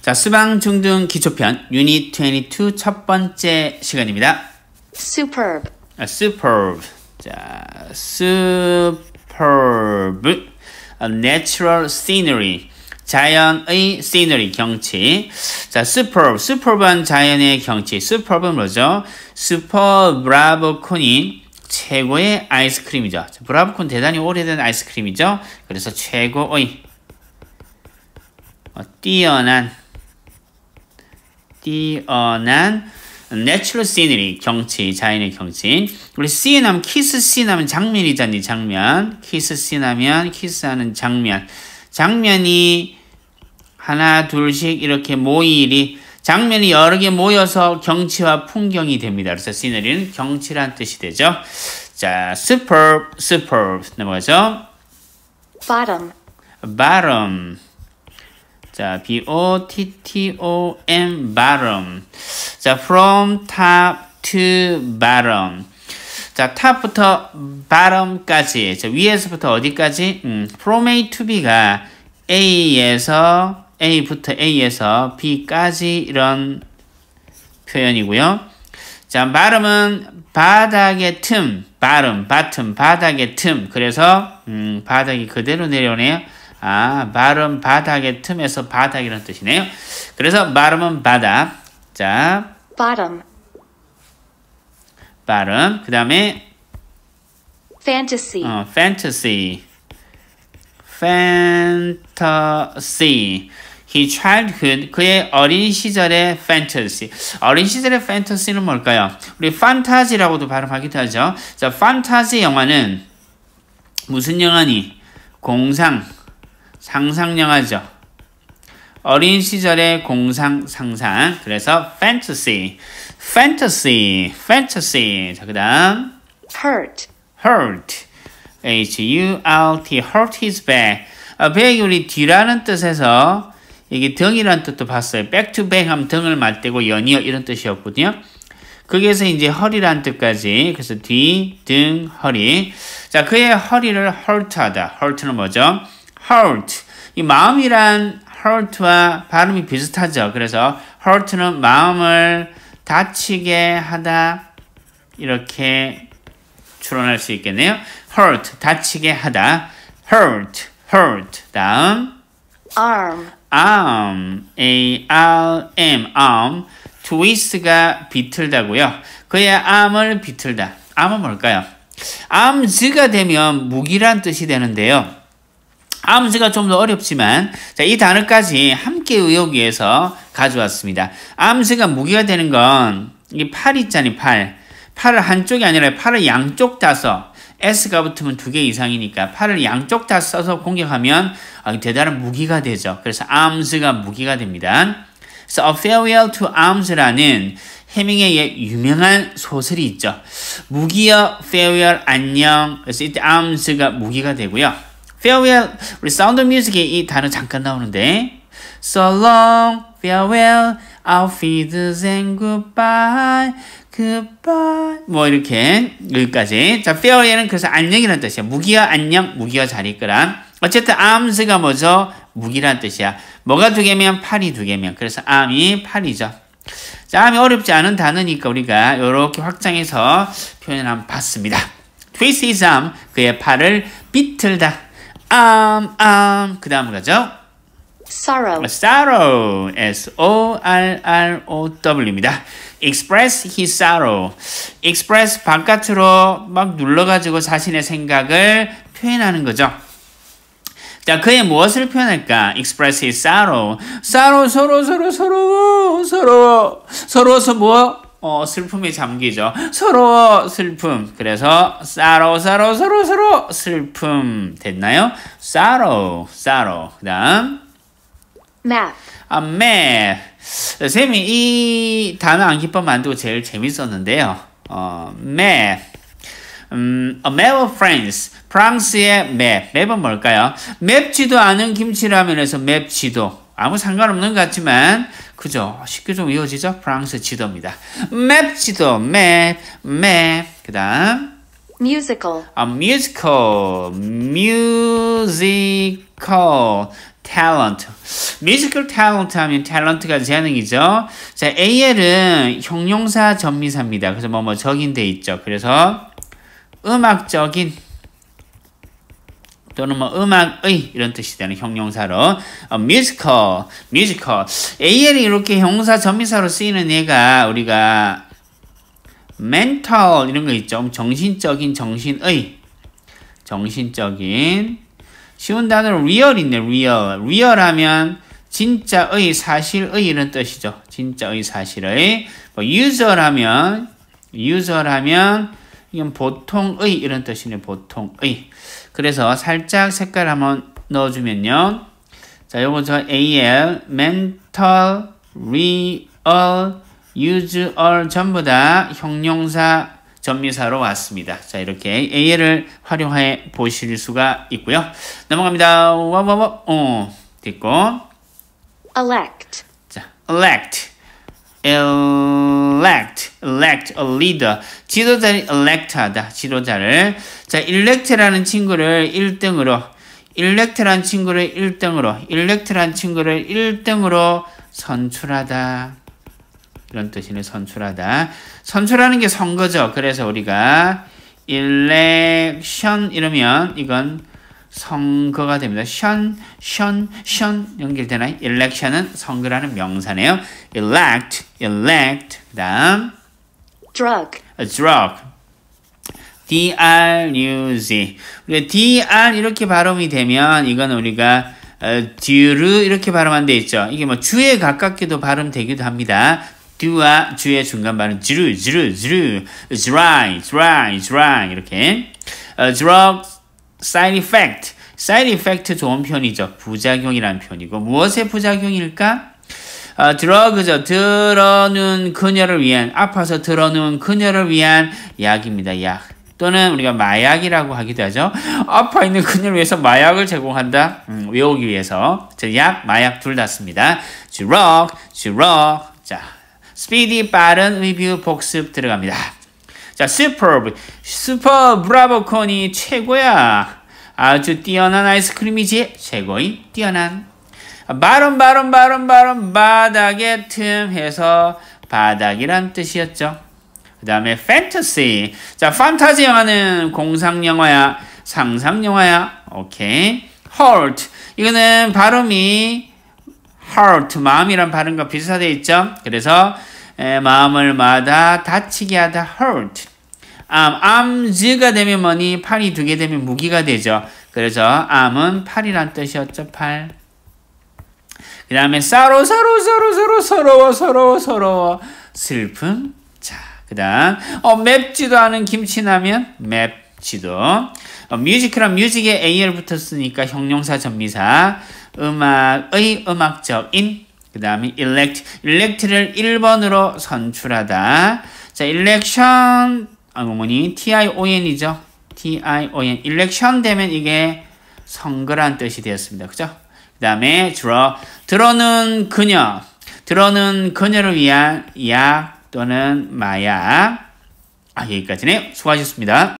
자, 수방증등 기초편 유닛 22 첫 번째 시간입니다. superb. 아, superb. 자, superb. A natural scenery. 자연의 scenery, 경치. 자, superb. superb은 자연의 경치. superb은 뭐죠? super bravo conin. 최고의 아이스크림이죠. 브라보콘 대단히 오래된 아이스크림이죠. 그래서 최고의 어, 뛰어난 뛰어난 내추럴 시너리 경치 자연의 경치 우리 씬 하면 키스 씬 하면 장면이잖니 장면 키스 씬 하면 키스하는 장면 장면이 하나 둘씩 이렇게 모이리 장면이 여러 개 모여서 경치와 풍경이 됩니다. 그래서 시너리는 경치란 뜻이 되죠. 자, superb, superb 넘어가죠. bottom, bottom 자, b-o-t-t-o-m, bottom. 자, from top to bottom. 자, 탑부터 bottom까지. 자, 위에서부터 어디까지? 음, from A to B가 A에서, A부터 A에서 B까지 이런 표현이고요. 자, bottom은 바닥의 틈, bottom, bottom, 바닥의 틈. 그래서, 음, 바닥이 그대로 내려오네요. 아, 발음 바닥의 틈에서 바닥이라는 뜻이네요. 그래서 발음은 바닥. 자. bottom. 발음. 그다음에 fantasy. 어, fantasy. fantasy. He childhood 그의 어린 시절의 fantasy. 어린 시절의 fantasy는 뭘까요? 우리 판타지라고도 발음하기도 하죠. 자, 판타지 영화는 무슨 영화니? 공상 상상영화죠. 어린 시절의 공상 상상. 그래서 fantasy, fantasy, fantasy. 자 그다음 hurt, hurt, h u r t, hurt his back. 아, b a 우리 뒤라는 뜻에서 이게 등이라 뜻도 봤어요. back to back 하면 등을 맞대고 연이어 이런 뜻이었거든요. 거기에서 이제 허리란 뜻까지 그래서 뒤, 등, 허리 자 그의 허리를 hurt하다 hurt는 뭐죠? heart. 이 마음이란 hurt와 발음이 비슷하죠. 그래서 hurt는 마음을 다치게 하다 이렇게 추론할 수 있겠네요. hurt 다치게 하다. hurt hurt 다음 arm arm a r m arm 트위스가 비틀다고요. 그의 암을 비틀다. 암은 뭘까요? 암즈가 되면 무기란 뜻이 되는데요. 암문가좀더 어렵지만 자, 이 단어까지 함께 의역위에서 가져왔습니다. 아문가 무기가 되는 건이팔 있잖니 팔. 팔을 한쪽이 아니라 팔을 양쪽 다서 S가 붙으면 두 개 이상이니까 팔을 양쪽 다 써서 공격하면 아, 대단한 무기가 되죠. 그래서 a r 가 무기가 됩니다. 그래서 A Farewell to Arms라는 해밍웨이의 예, 유명한 소설이 있죠. 무기여 farewell 안녕. 그래서 이때 a r 가 무기가 되고요. farewell 우리 사운드 뮤직에 이 단어 잠깐 나오는데 so long farewell auf w e d e r s goodbye goodbye 뭐 이렇게 여기까지 자 farewell은 그래서 안녕이라는 뜻이야 무기야 안녕 무기야 잘 있거라 어쨌든 arms가 뭐죠 무기란 뜻이야 뭐가 두 개면 팔이 두 개면 그래서 arm이 팔이죠 자 arm이 어렵지 않은 단어니까 우리가 이렇게 확장해서 표현을 한번 봤습니다 twist his arm 그의 팔을 비틀다 um, um. 그 다음으로 가죠. sorrow. sorrow. s-o-r-r-o-w입니다. express his sorrow. express 바깥으로 막 눌러가지고 자신의 생각을 표현하는 거죠. 자, 그의 무엇을 표현할까? express his sorrow. sorrow, 서로, 서로, 서로, 서로, 서로서 뭐? 어, 슬픔이 잠기죠. 서로 슬픔. 그래서 sorrow, sorrow, sorrow, sorrow 슬픔 됐나요? sorrow, sorrow. 그다음 map. 아, map. 쌤이 이 단어 암기법 만들고 제일 재밌었는데요. 어, map. 음, a map of France. 프랑스의 맵. 맵은 뭘까요? 맵지도 않은 김치라면에서 맵지도. 아무 상관없는 것 같지만 그죠? 쉽게 좀 이어지죠? 프랑스 지도입니다. 맵 지도, 맵, 맵. 그 다음 musical. A 아, musical, m u s i 하면 t a l 가 재능이죠. 자, AL은 형용사 전미사입니다. 그래서 뭐뭐 뭐, 적인 돼 있죠. 그래서 음악적인 또는 뭐 음악의 이런 뜻이 되는 형용사로 뮤지컬, 뮤지컬. AL이 이렇게 형용사, 전미사로 쓰이는 얘가 우리가 멘탈 이런 거 있죠. 정신적인, 정신의, 정신적인. 쉬운 단어로 리얼인데 리얼. 리얼하면 진짜의 사실의 이런 뜻이죠. 진짜의 사실의. 뭐 유저라면 유저라면 이건 보통의 이런 뜻이네. 보통의. 그래서 살짝 색깔 한번 넣어주면요. 자, 요거 저 AL, mental, real, usual 전부 다 형용사 전미사로 왔습니다. 자, 이렇게 AL을 활용해 보실 수가 있고요. 넘어갑니다. 와와와. 어, 됐고. elect. 자, elect. elect, elect, a leader. 지도자를 elect 하다. 지도자를. 자, elect라는 친구를 1등으로, elect라는 친구를 1등으로, elect라는 친구를 1등으로 선출하다. 이런 뜻이네, 선출하다. 선출하는 게 선거죠. 그래서 우리가 election 이러면 이건 선거가 됩니다. 션, 션, 션 연결되나요? election은 선거라는 명사네요. elect, elect. 그 다음 drug, a 아, drug. D-R-U-Z. 우리가 D-R 이렇게 발음이 되면 이건 우리가 듀르 어, 이렇게 발음한 데 있죠. 이게 뭐 주에 가깝게도 발음되기도 합니다. 듀와 주의 중간 발음 드루, 드루, 드루, dry, dry, dry 이렇게 어, drug, side effect. side effect 좋은 편이죠. 부작용이란 편이고 무엇의 부작용일까? 아, 어, 드러그죠. 들어누 그녀를 위한 아파서 들어누 그녀를 위한 약입니다. 약 또는 우리가 마약이라고 하기도 하죠. 아파 있는 그녀를 위해서 마약을 제공한다. 음, 외우기 위해서 약, 마약 둘 다 씁니다. 주럭, 주럭. 자, 스피디 빠른 리뷰 복습 들어갑니다. 자, superb. super 브라보콘이 최고야. 아주 뛰어난 아이스크림이지. 최고인 뛰어난. 바른 바른 바른 바른 바닥에 틈해서 바닥이란 뜻이었죠. 그 다음에 fantasy. 자, 판타지 영화는 공상 영화야, 상상 영화야. 오케이. heart. 이거는 발음이 heart, 마음이란 발음과 비슷하게 있죠. 그래서 마음을 마다 다치게 하다 hurt. 암, 암즈가 되면 뭐니 팔이 두 개 되면 무기가 되죠. 그래서 암은 팔이란 뜻이었죠. 팔. 그 다음에 싸로 서로 서로 서로 서러워 서러워 서러워 슬픔. 자, 그 다음 어, 맵지도 않은 김치라면 맵지도. 어, 뮤지컬은 뮤직에 AR 붙었으니까 형용사 전미사 음악의 음악적인 그 다음에 elect, elect를 1번으로 선출하다. 자, election, 아, 뭐니, tion 이죠. tion, election 되면 이게 선거란 뜻이 되었습니다. 그죠? 그 다음에 draw, 드러는 그녀, 드러는 그녀를 위한 약 또는 마약. 아, 여기까지네요. 수고하셨습니다.